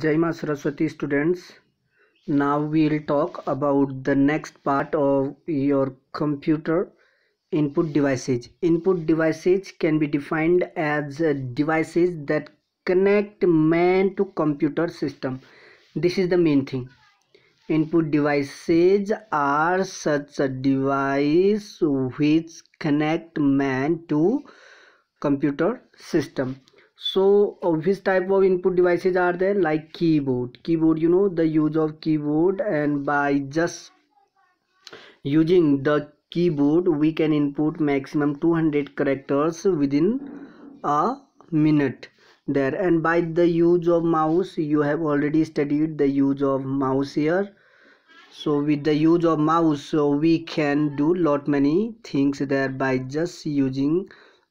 Jaima Saraswati students, now we'll talk about the next part of your computer input devices. Input devices can be defined as devices that connect man to computer system. This is the main thing. Input devices are such a device which connect man to computer system so obvious type of input devices are there like keyboard keyboard you know the use of keyboard and by just using the keyboard we can input maximum 200 characters within a minute there and by the use of mouse you have already studied the use of mouse here so with the use of mouse so we can do lot many things there by just using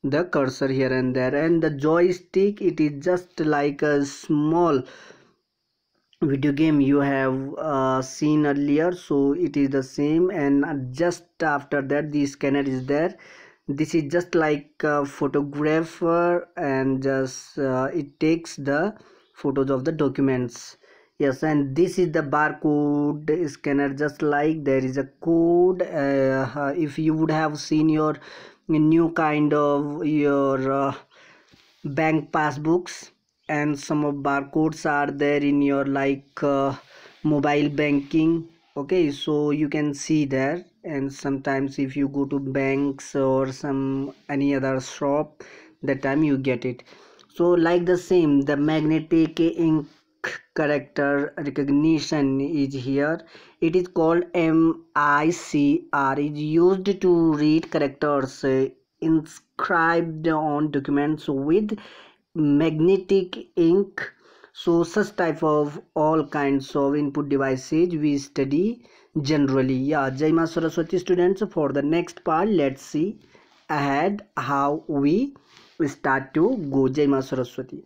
the cursor here and there and the joystick it is just like a small video game you have uh, seen earlier so it is the same and just after that the scanner is there this is just like a photographer and just uh, it takes the photos of the documents yes and this is the barcode scanner just like there is a code uh, if you would have seen your new kind of your uh, bank passbooks and some of barcodes are there in your like uh, mobile banking okay so you can see there and sometimes if you go to banks or some any other shop that time you get it so like the same the magnetic ink character recognition is here it is called micr is used to read characters uh, inscribed on documents with magnetic ink so such type of all kinds of input devices we study generally yeah jai saraswati students for the next part let's see ahead how we start to go jai saraswati